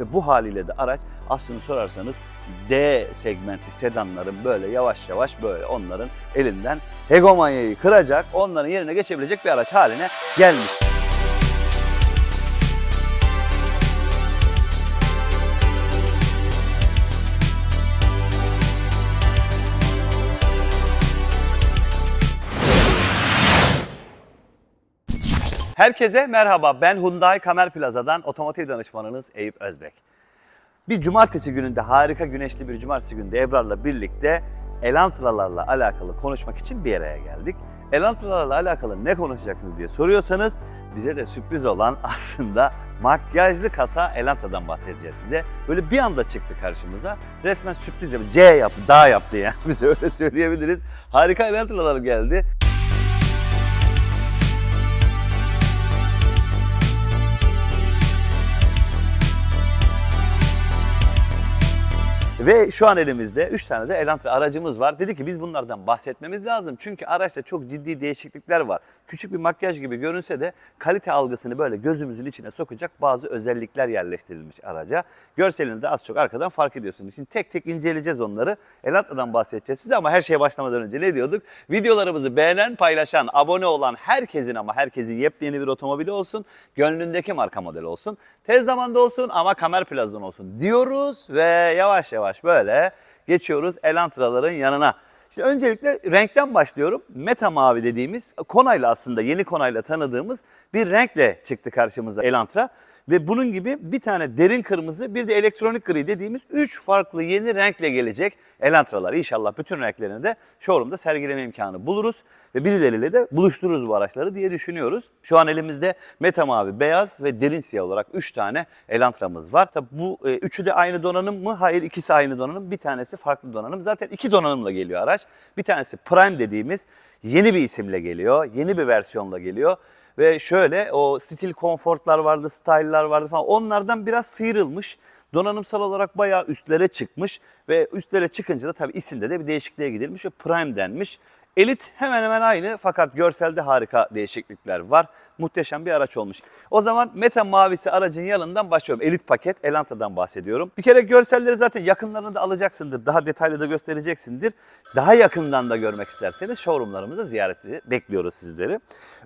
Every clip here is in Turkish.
Ve bu haliyle de araç aslını sorarsanız D segmenti sedanların böyle yavaş yavaş böyle onların elinden hegemonyayı kıracak, onların yerine geçebilecek bir araç haline gelmiş. Herkese merhaba. Ben Hyundai Kamer Plaza'dan otomotiv danışmanınız Eyüp Özbek. Bir cumartesi gününde harika güneşli bir cumartesi gününde Ebrar'la birlikte Elantralarla alakalı konuşmak için bir araya geldik. Elantralarla alakalı ne konuşacaksınız diye soruyorsanız bize de sürpriz olan aslında makyajlı kasa Elantra'dan bahsedeceğiz size. Böyle bir anda çıktı karşımıza. Resmen sürpriz yaptı. C yaptı, daha yaptı yani. bize öyle söyleyebiliriz. Harika Elantralar geldi. Ve şu an elimizde 3 tane de Elantra aracımız var. Dedi ki biz bunlardan bahsetmemiz lazım. Çünkü araçta çok ciddi değişiklikler var. Küçük bir makyaj gibi görünse de kalite algısını böyle gözümüzün içine sokacak bazı özellikler yerleştirilmiş araca. Görselini de az çok arkadan fark ediyorsunuz. Şimdi tek tek inceleyeceğiz onları. Elantra'dan bahsedeceğiz size ama her şeye başlamadan önce ne diyorduk? Videolarımızı beğenen, paylaşan, abone olan herkesin ama herkesin yepyeni bir otomobili olsun. Gönlündeki marka model olsun. Tez zamanda olsun ama kamer plazon olsun diyoruz ve yavaş yavaş yavaş böyle geçiyoruz Elantraların yanına. Şimdi öncelikle renkten başlıyorum. Meta mavi dediğimiz konayla aslında yeni konayla tanıdığımız bir renkle çıktı karşımıza Elantra. Ve bunun gibi bir tane derin kırmızı bir de elektronik gri dediğimiz 3 farklı yeni renkle gelecek Elantralar. İnşallah bütün renklerini de showroom'da sergileme imkanı buluruz ve birileriyle de buluştururuz bu araçları diye düşünüyoruz. Şu an elimizde meta mavi, beyaz ve derin siyah olarak 3 tane Elantramız var. Tabi bu e, üçü de aynı donanım mı? Hayır ikisi aynı donanım. Bir tanesi farklı donanım. Zaten iki donanımla geliyor araç araç. Bir tanesi Prime dediğimiz yeni bir isimle geliyor, yeni bir versiyonla geliyor. Ve şöyle o stil konfortlar vardı, style'lar vardı falan onlardan biraz sıyrılmış. Donanımsal olarak bayağı üstlere çıkmış ve üstlere çıkınca da tabii isimde de bir değişikliğe gidilmiş ve Prime denmiş. Elit hemen hemen aynı fakat görselde harika değişiklikler var. Muhteşem bir araç olmuş. O zaman Meta mavisi aracın yanından başlıyorum. Elit paket Elantra'dan bahsediyorum. Bir kere görselleri zaten yakınlarını da alacaksındır. Daha detaylı da göstereceksindir. Daha yakından da görmek isterseniz showroomlarımızı ziyareti e, bekliyoruz sizleri.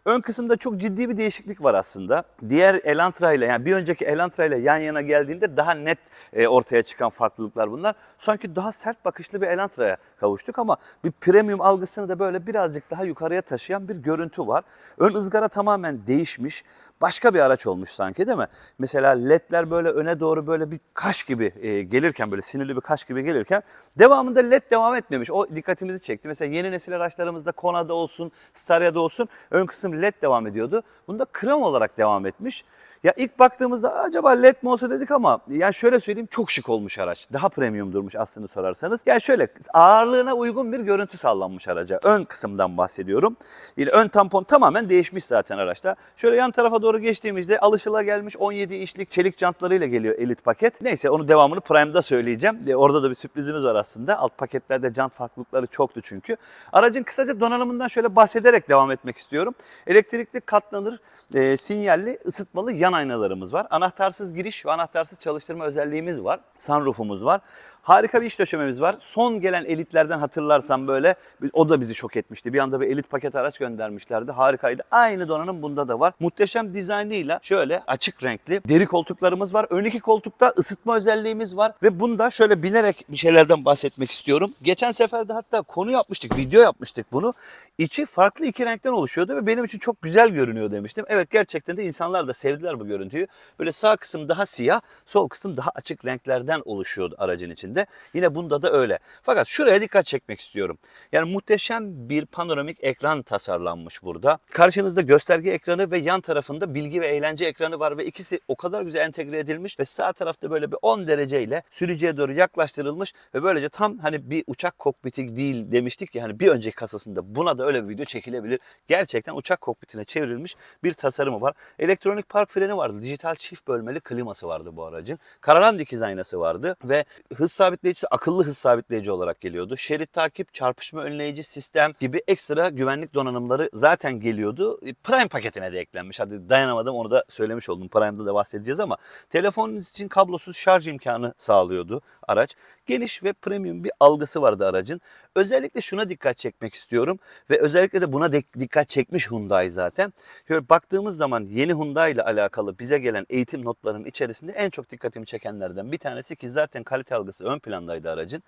Ön kısımda çok ciddi bir değişiklik var aslında. Diğer Elantra ile yani bir önceki Elantra ile yan yana geldiğinde daha net e, ortaya çıkan farklılıklar bunlar. Sanki daha sert bakışlı bir Elantra'ya kavuştuk ama bir premium algısını da böyle birazcık daha yukarıya taşıyan bir görüntü var. Ön ızgara tamamen değişmiş. Başka bir araç olmuş sanki değil mi? Mesela ledler böyle öne doğru böyle bir kaş gibi e, gelirken böyle sinirli bir kaş gibi gelirken devamında led devam etmemiş. O dikkatimizi çekti. Mesela yeni nesil araçlarımızda Kona'da olsun, Staria'da olsun ön kısım led devam ediyordu. Bunda krem olarak devam etmiş. Ya ilk baktığımızda acaba led mi olsa dedik ama yani şöyle söyleyeyim çok şık olmuş araç. Daha premium durmuş aslında sorarsanız. Yani şöyle ağırlığına uygun bir görüntü sallanmış araca. Ön ön kısımdan bahsediyorum. Yine ön tampon tamamen değişmiş zaten araçta. Şöyle yan tarafa doğru geçtiğimizde alışılagelmiş 17 inçlik çelik jantlarıyla geliyor elit paket. Neyse onu devamını Prime'da söyleyeceğim. E, orada da bir sürprizimiz var aslında. Alt paketlerde jant farklılıkları çoktu çünkü. Aracın kısaca donanımından şöyle bahsederek devam etmek istiyorum. Elektrikli katlanır e, sinyalli ısıtmalı yan aynalarımız var. Anahtarsız giriş ve anahtarsız çalıştırma özelliğimiz var. Sunroofumuz var. Harika bir iç döşememiz var. Son gelen elitlerden hatırlarsam böyle o da bizi bizi şok etmişti. Bir anda bir elit paket araç göndermişlerdi. Harikaydı. Aynı donanım bunda da var. Muhteşem dizaynıyla şöyle açık renkli deri koltuklarımız var. Ön iki koltukta ısıtma özelliğimiz var ve bunda şöyle binerek bir şeylerden bahsetmek istiyorum. Geçen seferde hatta konu yapmıştık, video yapmıştık bunu. İçi farklı iki renkten oluşuyordu ve benim için çok güzel görünüyor demiştim. Evet gerçekten de insanlar da sevdiler bu görüntüyü. Böyle sağ kısım daha siyah, sol kısım daha açık renklerden oluşuyordu aracın içinde. Yine bunda da öyle. Fakat şuraya dikkat çekmek istiyorum. Yani muhteşem muhteşem bir panoramik ekran tasarlanmış burada. Karşınızda gösterge ekranı ve yan tarafında bilgi ve eğlence ekranı var ve ikisi o kadar güzel entegre edilmiş ve sağ tarafta böyle bir 10 dereceyle sürücüye doğru yaklaştırılmış ve böylece tam hani bir uçak kokpiti değil demiştik ya hani bir önceki kasasında buna da öyle bir video çekilebilir. Gerçekten uçak kokpitine çevrilmiş bir tasarımı var. Elektronik park freni vardı. Dijital çift bölmeli kliması vardı bu aracın. Kararan dikiz aynası vardı ve hız sabitleyicisi akıllı hız sabitleyici olarak geliyordu. Şerit takip, çarpışma önleyici sistem sistem gibi ekstra güvenlik donanımları zaten geliyordu. E, Prime paketine de eklenmiş. Hadi dayanamadım onu da söylemiş oldum. Prime'da da bahsedeceğiz ama telefonunuz için kablosuz şarj imkanı sağlıyordu araç geniş ve premium bir algısı vardı aracın. Özellikle şuna dikkat çekmek istiyorum ve özellikle de buna dikkat çekmiş Hyundai zaten. Şöyle baktığımız zaman yeni Hyundai ile alakalı bize gelen eğitim notlarının içerisinde en çok dikkatimi çekenlerden bir tanesi ki zaten kalite algısı ön plandaydı aracın.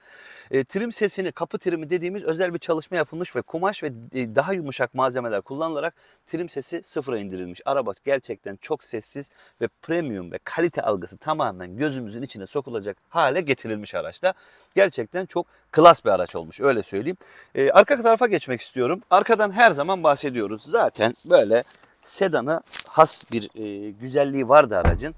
E, trim sesini kapı trimi dediğimiz özel bir çalışma yapılmış ve kumaş ve e, daha yumuşak malzemeler kullanılarak trim sesi sıfıra indirilmiş. Araba gerçekten çok sessiz ve premium ve kalite algısı tamamen gözümüzün içine sokulacak hale getirilmiş araç araçla gerçekten çok klas bir araç olmuş öyle söyleyeyim. Ee, arka tarafa geçmek istiyorum. Arkadan her zaman bahsediyoruz. Zaten böyle sedan'ı has bir e, güzelliği vardı aracın.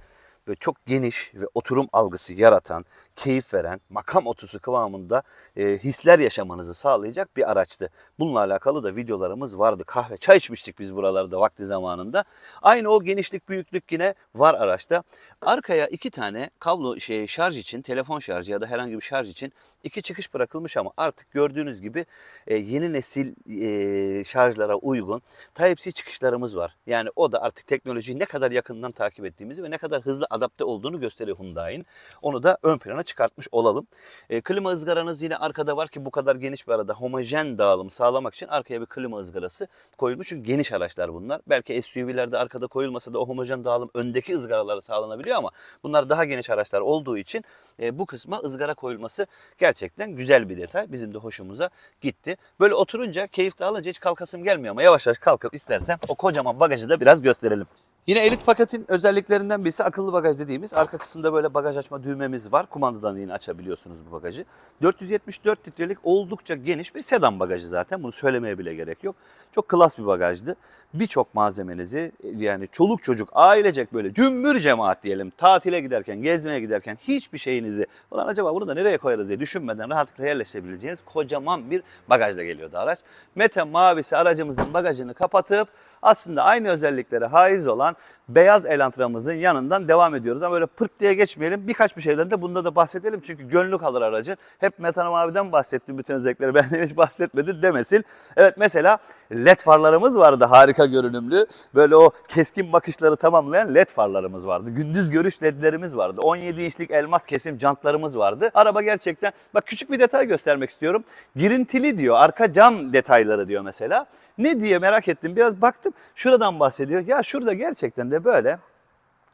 Böyle çok geniş ve oturum algısı yaratan, keyif veren, makam otusu kıvamında e, hisler yaşamanızı sağlayacak bir araçtı. Bununla alakalı da videolarımız vardı. Kahve, çay içmiştik biz buralarda vakti zamanında. Aynı o genişlik, büyüklük yine var araçta. Arkaya iki tane kablo şey, şarj için, telefon şarjı ya da herhangi bir şarj için iki çıkış bırakılmış ama artık gördüğünüz gibi e, yeni nesil e, şarjlara uygun Type-C çıkışlarımız var. Yani o da artık teknolojiyi ne kadar yakından takip ettiğimizi ve ne kadar hızlı adapte olduğunu gösteriyor Hyundai'in. Onu da ön plana çıkartmış olalım. E, klima ızgaranız yine arkada var ki bu kadar geniş bir arada homojen dağılım sağlamak için arkaya bir klima ızgarası koyulmuş. Çünkü geniş araçlar bunlar. Belki SUV'lerde arkada koyulmasa da o homojen dağılım öndeki ızgaraları sağlanabiliyor ama bunlar daha geniş araçlar olduğu için e, bu kısma ızgara koyulması gerçekten güzel bir detay. Bizim de hoşumuza gitti. Böyle oturunca keyif dağılınca hiç kalkasım gelmiyor ama yavaş yavaş kalkıp istersen o kocaman bagajı da biraz gösterelim. Yine Elite paketin özelliklerinden birisi akıllı bagaj dediğimiz arka kısımda böyle bagaj açma düğmemiz var. Kumandadan yine açabiliyorsunuz bu bagajı. 474 litrelik oldukça geniş bir sedan bagajı zaten. Bunu söylemeye bile gerek yok. Çok klas bir bagajdı. Birçok malzemenizi yani çoluk çocuk ailecek böyle cümbür cemaat diyelim tatile giderken gezmeye giderken hiçbir şeyinizi ulan acaba bunu da nereye koyarız diye düşünmeden rahatlıkla yerleştirebileceğiniz kocaman bir bagajla geliyordu araç. Mete mavisi aracımızın bagajını kapatıp aslında aynı özelliklere haiz olan olan beyaz elantramızın yanından devam ediyoruz. Ama böyle pırt diye geçmeyelim. Birkaç bir şeyden de bunda da bahsedelim. Çünkü gönlü kalır aracın. Hep Metanım abiden bahsetti bütün özellikleri. Benden hiç bahsetmedi demesin. Evet mesela led farlarımız vardı harika görünümlü. Böyle o keskin bakışları tamamlayan led farlarımız vardı. Gündüz görüş ledlerimiz vardı. 17 inçlik elmas kesim jantlarımız vardı. Araba gerçekten bak küçük bir detay göstermek istiyorum. Girintili diyor. Arka cam detayları diyor mesela. Ne diye merak ettim. Biraz baktım şuradan bahsediyor. Ya şurada gerçekten de böyle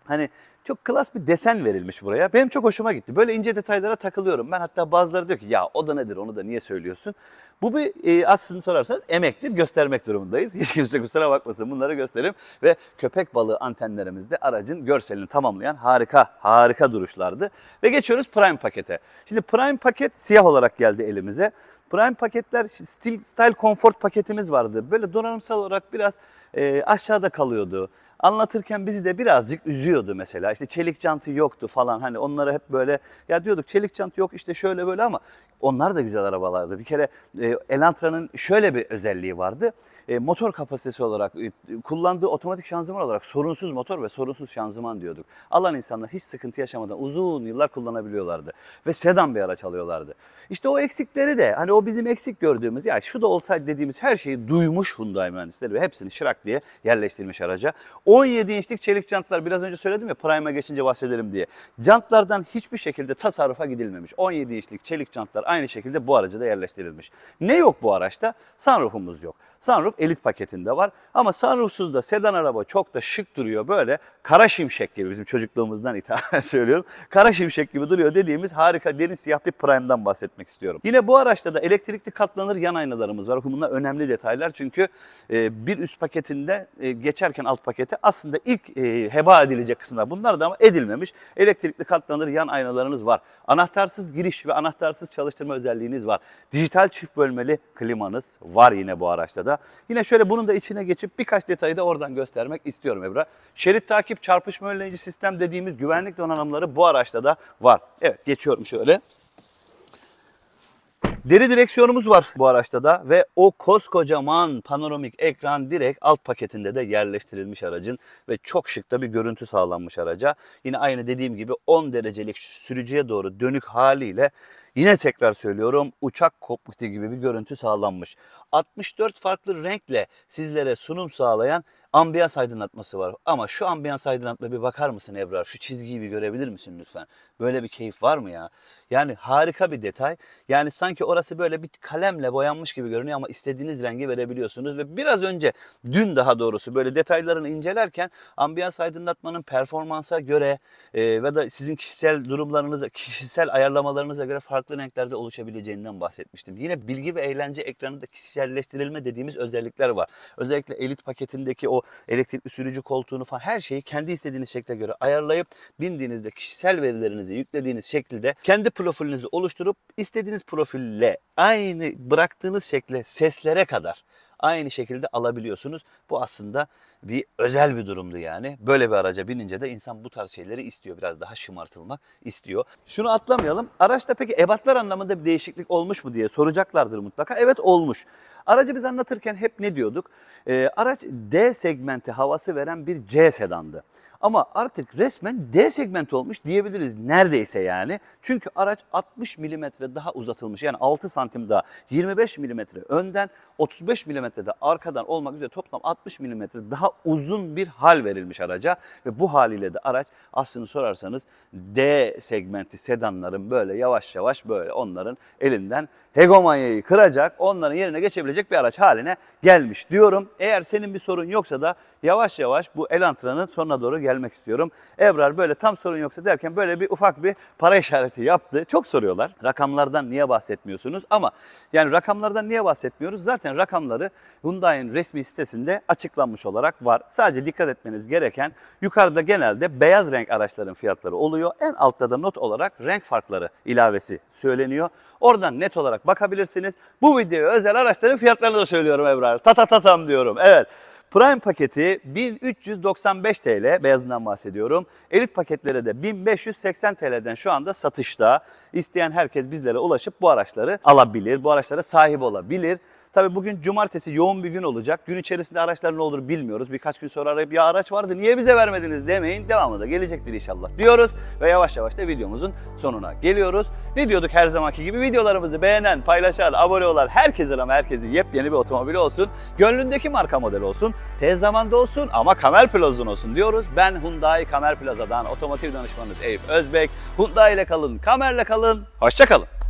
hani çok klas bir desen verilmiş buraya. Benim çok hoşuma gitti. Böyle ince detaylara takılıyorum. Ben hatta bazıları diyor ki ya o da nedir onu da niye söylüyorsun? Bu bir e, aslında sorarsanız emektir göstermek durumundayız. Hiç kimse kusura bakmasın bunları gösterim. Ve köpek balığı antenlerimizde aracın görselini tamamlayan harika harika duruşlardı. Ve geçiyoruz Prime pakete. Şimdi Prime paket siyah olarak geldi elimize. Prime paketler stil, Style Comfort paketimiz vardı. Böyle donanımsal olarak biraz e, aşağıda kalıyordu anlatırken bizi de birazcık üzüyordu mesela. İşte çelik cantı yoktu falan hani onlara hep böyle ya diyorduk çelik cantı yok işte şöyle böyle ama onlar da güzel arabalardı. Bir kere e, Elantra'nın şöyle bir özelliği vardı. E, motor kapasitesi olarak e, kullandığı otomatik şanzıman olarak sorunsuz motor ve sorunsuz şanzıman diyorduk. Alan insanlar hiç sıkıntı yaşamadan uzun yıllar kullanabiliyorlardı. Ve sedan bir araç alıyorlardı. İşte o eksikleri de hani o bizim eksik gördüğümüz ya şu da olsaydı dediğimiz her şeyi duymuş Hyundai mühendisleri ve hepsini şırak diye yerleştirmiş araca. 17 inçlik çelik jantlar biraz önce söyledim ya Prime'a geçince bahsedelim diye. Jantlardan hiçbir şekilde tasarrufa gidilmemiş. 17 inçlik çelik jantlar Aynı şekilde bu aracı da yerleştirilmiş. Ne yok bu araçta? Sunroof'umuz yok. Sunroof elit paketinde var ama sunroofsuz da sedan araba çok da şık duruyor böyle. Kara şimşek gibi bizim çocukluğumuzdan itibaren söylüyorum. Kara şimşek gibi duruyor dediğimiz harika derin siyah bir Prime'dan bahsetmek istiyorum. Yine bu araçta da elektrikli katlanır yan aynalarımız var. Bunlar önemli detaylar çünkü e, bir üst paketinde e, geçerken alt pakete aslında ilk e, heba edilecek kısımlar bunlar da ama edilmemiş. Elektrikli katlanır yan aynalarınız var. Anahtarsız giriş ve anahtarsız çalıştırma yükselttirme özelliğiniz var. Dijital çift bölmeli klimanız var yine bu araçta da. Yine şöyle bunun da içine geçip birkaç detayı da oradan göstermek istiyorum Ebra. Şerit takip çarpışma önleyici sistem dediğimiz güvenlik donanımları bu araçta da var. Evet geçiyorum şöyle. Deri direksiyonumuz var bu araçta da ve o koskocaman panoramik ekran direkt alt paketinde de yerleştirilmiş aracın ve çok şıkta bir görüntü sağlanmış araca. Yine aynı dediğim gibi 10 derecelik sürücüye doğru dönük haliyle Yine tekrar söylüyorum uçak kopuktu gibi bir görüntü sağlanmış. 64 farklı renkle sizlere sunum sağlayan ambiyans aydınlatması var. Ama şu ambiyans aydınlatma bir bakar mısın Ebrar? Şu çizgiyi bir görebilir misin lütfen? Böyle bir keyif var mı ya? Yani harika bir detay. Yani sanki orası böyle bir kalemle boyanmış gibi görünüyor ama istediğiniz rengi verebiliyorsunuz. Ve biraz önce dün daha doğrusu böyle detaylarını incelerken ambiyans aydınlatmanın performansa göre e, ve da sizin kişisel durumlarınıza, kişisel ayarlamalarınıza göre farklı renklerde oluşabileceğinden bahsetmiştim. Yine bilgi ve eğlence ekranında kişiselleştirilme dediğimiz özellikler var. Özellikle elit paketindeki o o elektrikli sürücü koltuğunu falan her şeyi kendi istediğiniz şekle göre ayarlayıp bindiğinizde kişisel verilerinizi yüklediğiniz şekilde kendi profilinizi oluşturup istediğiniz profille aynı bıraktığınız şekle seslere kadar aynı şekilde alabiliyorsunuz. Bu aslında bir özel bir durumdu yani. Böyle bir araca binince de insan bu tarz şeyleri istiyor. Biraz daha şımartılmak istiyor. Şunu atlamayalım. Araçta peki ebatlar anlamında bir değişiklik olmuş mu diye soracaklardır mutlaka. Evet olmuş. Aracı biz anlatırken hep ne diyorduk? Ee, araç D segmenti havası veren bir C sedandı. Ama artık resmen D segmenti olmuş diyebiliriz neredeyse yani. Çünkü araç 60 milimetre daha uzatılmış yani 6 santim daha 25 milimetre önden 35 milimetre de arkadan olmak üzere toplam 60 milimetre daha uzun bir hal verilmiş araca ve bu haliyle de araç aslını sorarsanız D segmenti sedanların böyle yavaş yavaş böyle onların elinden hegemonyayı kıracak, onların yerine geçebilecek bir araç haline gelmiş diyorum. Eğer senin bir sorun yoksa da yavaş yavaş bu Elantra'nın sonuna doğru gelmek istiyorum. Ebrar böyle tam sorun yoksa derken böyle bir ufak bir para işareti yaptı. Çok soruyorlar. Rakamlardan niye bahsetmiyorsunuz? Ama yani rakamlardan niye bahsetmiyoruz? Zaten rakamları Hyundai'nin resmi sitesinde açıklanmış olarak var. Sadece dikkat etmeniz gereken yukarıda genelde beyaz renk araçların fiyatları oluyor. En altta da not olarak renk farkları ilavesi söyleniyor. Oradan net olarak bakabilirsiniz. Bu videoya özel araçların fiyatlarını da söylüyorum Ebrar. Tata tatam diyorum. Evet. Prime paketi 1395 TL beyazından bahsediyorum. Elit paketleri de 1580 TL'den şu anda satışta. İsteyen herkes bizlere ulaşıp bu araçları alabilir. Bu araçlara sahip olabilir. Tabi bugün cumartesi yoğun bir gün olacak. Gün içerisinde araçlar ne olur bilmiyoruz. Birkaç gün sonra arayıp ya araç vardı niye bize vermediniz demeyin. Devamı da gelecektir inşallah diyoruz. Ve yavaş yavaş da videomuzun sonuna geliyoruz. Ne diyorduk her zamanki gibi videolarımızı beğenen, paylaşan, abone olan herkese ama herkesin yepyeni bir otomobili olsun. Gönlündeki marka model olsun. Tez zamanda olsun ama Kamer Plaza'dan olsun diyoruz. Ben Hyundai Kamer Plaza'dan otomotiv danışmanınız Eyüp Özbek. Hyundai ile kalın, Kamer'le kalın. Hoşçakalın.